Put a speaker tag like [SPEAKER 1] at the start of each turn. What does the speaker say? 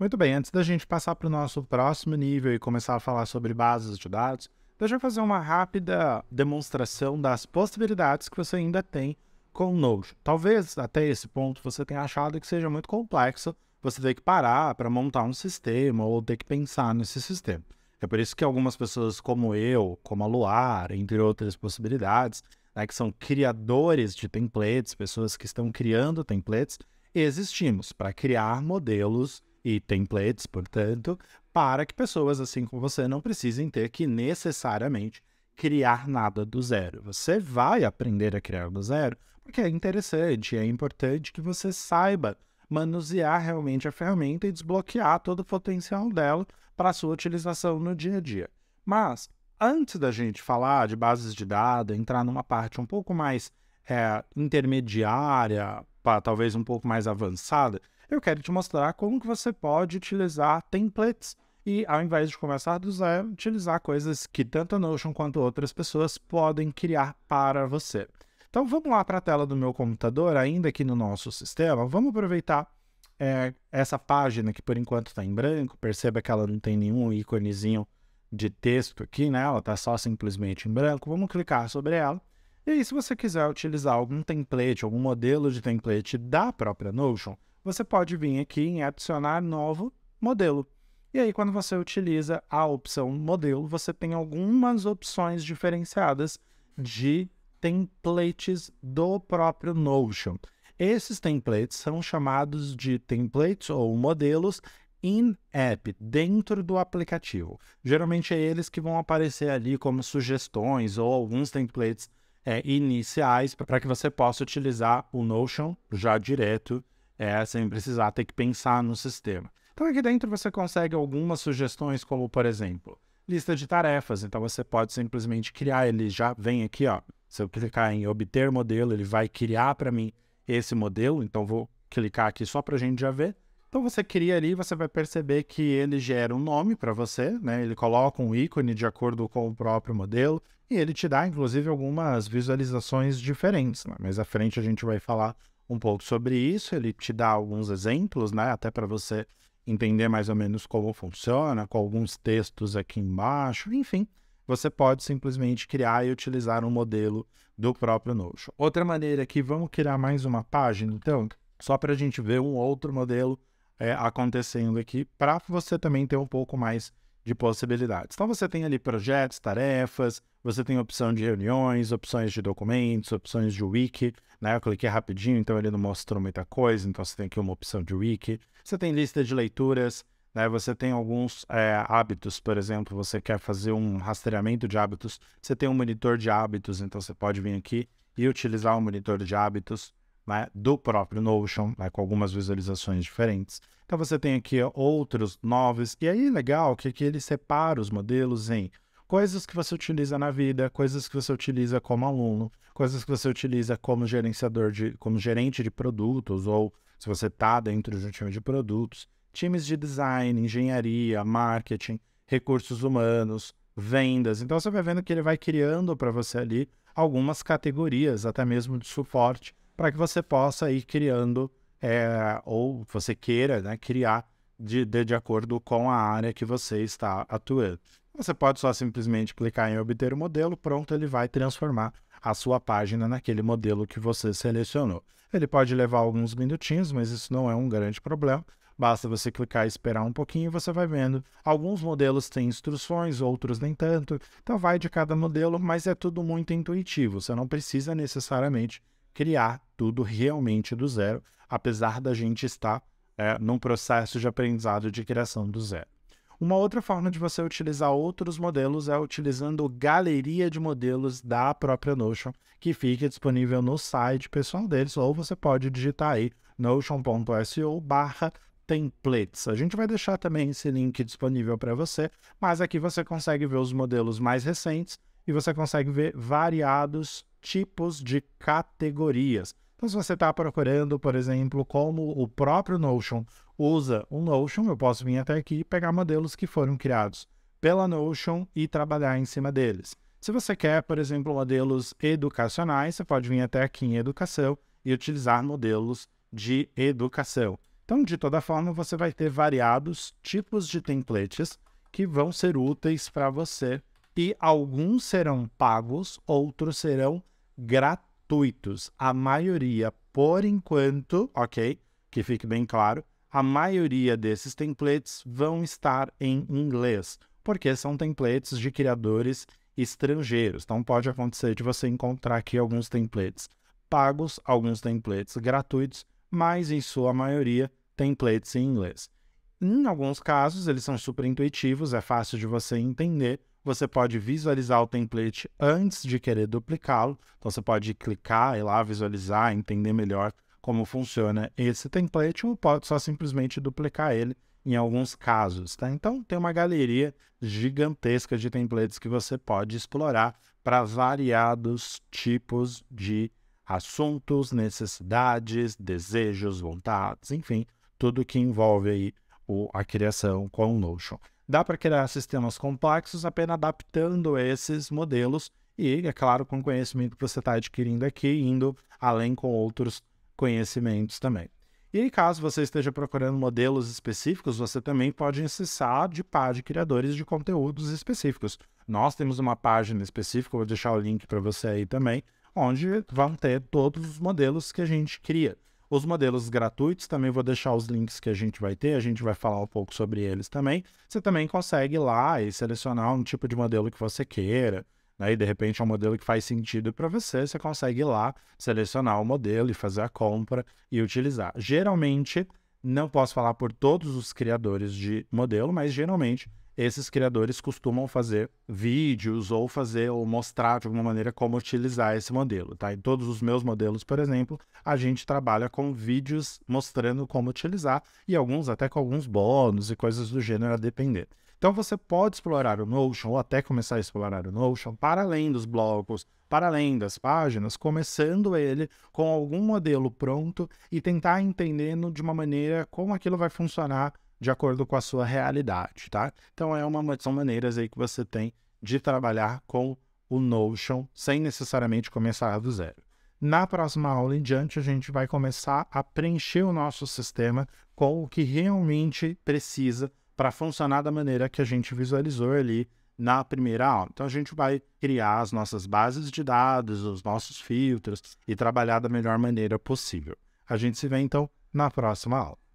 [SPEAKER 1] Muito bem, antes da gente passar para o nosso próximo nível e começar a falar sobre bases de dados, deixa eu fazer uma rápida demonstração das possibilidades que você ainda tem com o Node. Talvez até esse ponto você tenha achado que seja muito complexo você ter que parar para montar um sistema ou ter que pensar nesse sistema. É por isso que algumas pessoas como eu, como a Luar, entre outras possibilidades, né, que são criadores de templates, pessoas que estão criando templates, existimos para criar modelos e templates, portanto, para que pessoas assim como você não precisem ter que necessariamente criar nada do zero. Você vai aprender a criar do zero, porque é interessante, é importante que você saiba manusear realmente a ferramenta e desbloquear todo o potencial dela para sua utilização no dia a dia. Mas antes da gente falar de bases de dados, entrar numa parte um pouco mais é, intermediária, para talvez um pouco mais avançada, eu quero te mostrar como que você pode utilizar templates e, ao invés de começar do zero, utilizar coisas que tanto a Notion quanto outras pessoas podem criar para você. Então vamos lá para a tela do meu computador, ainda aqui no nosso sistema, vamos aproveitar é, essa página que por enquanto está em branco, perceba que ela não tem nenhum íconezinho de texto aqui, né? ela está só simplesmente em branco, vamos clicar sobre ela. E aí, se você quiser utilizar algum template, algum modelo de template da própria Notion, você pode vir aqui em adicionar novo modelo. E aí, quando você utiliza a opção modelo, você tem algumas opções diferenciadas de templates do próprio Notion. Esses templates são chamados de templates ou modelos in-app, dentro do aplicativo. Geralmente é eles que vão aparecer ali como sugestões ou alguns templates é, iniciais para que você possa utilizar o Notion já direto é, sem precisar ter que pensar no sistema. Então aqui dentro você consegue algumas sugestões, como por exemplo, lista de tarefas. Então você pode simplesmente criar, ele já vem aqui, ó. Se eu clicar em obter modelo, ele vai criar para mim esse modelo. Então vou clicar aqui só para a gente já ver. Então você cria ali, você vai perceber que ele gera um nome para você, né? Ele coloca um ícone de acordo com o próprio modelo e ele te dá, inclusive, algumas visualizações diferentes. Né? Mas à frente a gente vai falar um pouco sobre isso, ele te dá alguns exemplos, né? Até para você entender mais ou menos como funciona, com alguns textos aqui embaixo, enfim. Você pode simplesmente criar e utilizar um modelo do próprio Notion. Outra maneira aqui, vamos criar mais uma página, então, só para a gente ver um outro modelo é, acontecendo aqui, para você também ter um pouco mais de possibilidades. Então você tem ali projetos, tarefas, você tem opção de reuniões, opções de documentos, opções de wiki. Né? Eu cliquei rapidinho, então ele não mostrou muita coisa, então você tem aqui uma opção de wiki. Você tem lista de leituras, né? você tem alguns é, hábitos, por exemplo, você quer fazer um rastreamento de hábitos, você tem um monitor de hábitos, então você pode vir aqui e utilizar o um monitor de hábitos né, do próprio Notion, né, com algumas visualizações diferentes. Então você tem aqui outros novos, e aí legal que aqui ele separa os modelos em coisas que você utiliza na vida, coisas que você utiliza como aluno, coisas que você utiliza como gerenciador de, como gerente de produtos, ou se você está dentro de um time de produtos, times de design, engenharia, marketing, recursos humanos, vendas. Então você vai vendo que ele vai criando para você ali algumas categorias, até mesmo de suporte para que você possa ir criando é, ou você queira né, criar de, de, de, acordo com a área que você está atuando. Você pode só simplesmente clicar em obter o modelo, pronto, ele vai transformar a sua página naquele modelo que você selecionou. Ele pode levar alguns minutinhos, mas isso não é um grande problema. Basta você clicar e esperar um pouquinho e você vai vendo. Alguns modelos têm instruções, outros nem tanto. Então vai de cada modelo, mas é tudo muito intuitivo. Você não precisa necessariamente criar tudo realmente do zero, apesar da gente estar é, num processo de aprendizado de criação do zero. Uma outra forma de você utilizar outros modelos é utilizando galeria de modelos da própria Notion, que fica disponível no site pessoal deles, ou você pode digitar aí notion.so barra templates. A gente vai deixar também esse link disponível para você, mas aqui você consegue ver os modelos mais recentes e você consegue ver variados tipos de categorias. Então, se você está procurando, por exemplo, como o próprio Notion usa o Notion, eu posso vir até aqui e pegar modelos que foram criados pela Notion e trabalhar em cima deles. Se você quer, por exemplo, modelos educacionais, você pode vir até aqui em Educação e utilizar modelos de educação. Então, de toda forma, você vai ter variados tipos de templates que vão ser úteis para você e alguns serão pagos, outros serão gratuitos. A maioria, por enquanto, ok? Que fique bem claro, a maioria desses templates vão estar em inglês, porque são templates de criadores estrangeiros. Então pode acontecer de você encontrar aqui alguns templates pagos, alguns templates gratuitos, mas em sua maioria templates em inglês. Em alguns casos, eles são super intuitivos, é fácil de você entender, você pode visualizar o template antes de querer duplicá-lo. Então você pode clicar e lá visualizar, entender melhor como funciona esse template ou pode só simplesmente duplicar ele em alguns casos, tá? Então tem uma galeria gigantesca de templates que você pode explorar para variados tipos de assuntos, necessidades, desejos, vontades, enfim, tudo que envolve aí o, a criação com o Notion. Dá para criar sistemas complexos apenas adaptando esses modelos e, é claro, com o conhecimento que você está adquirindo aqui, indo além com outros conhecimentos também. E caso você esteja procurando modelos específicos, você também pode acessar de pá de criadores de conteúdos específicos. Nós temos uma página específica, vou deixar o link para você aí também, onde vão ter todos os modelos que a gente cria. Os modelos gratuitos, também vou deixar os links que a gente vai ter, a gente vai falar um pouco sobre eles também. Você também consegue ir lá e selecionar um tipo de modelo que você queira. Né? E de repente é um modelo que faz sentido para você, você consegue ir lá, selecionar o modelo e fazer a compra e utilizar. Geralmente, não posso falar por todos os criadores de modelo, mas geralmente esses criadores costumam fazer vídeos ou fazer ou mostrar de alguma maneira como utilizar esse modelo, tá? Em todos os meus modelos, por exemplo, a gente trabalha com vídeos mostrando como utilizar e alguns até com alguns bônus e coisas do gênero a depender. Então você pode explorar o Notion ou até começar a explorar o Notion para além dos blocos, para além das páginas, começando ele com algum modelo pronto e tentar entendendo de uma maneira como aquilo vai funcionar de acordo com a sua realidade, tá? Então é uma são maneiras aí que você tem de trabalhar com o Notion sem necessariamente começar do zero. Na próxima aula em diante, a gente vai começar a preencher o nosso sistema com o que realmente precisa para funcionar da maneira que a gente visualizou ali na primeira aula. Então, a gente vai criar as nossas bases de dados, os nossos filtros e trabalhar da melhor maneira possível. A gente se vê então na próxima aula.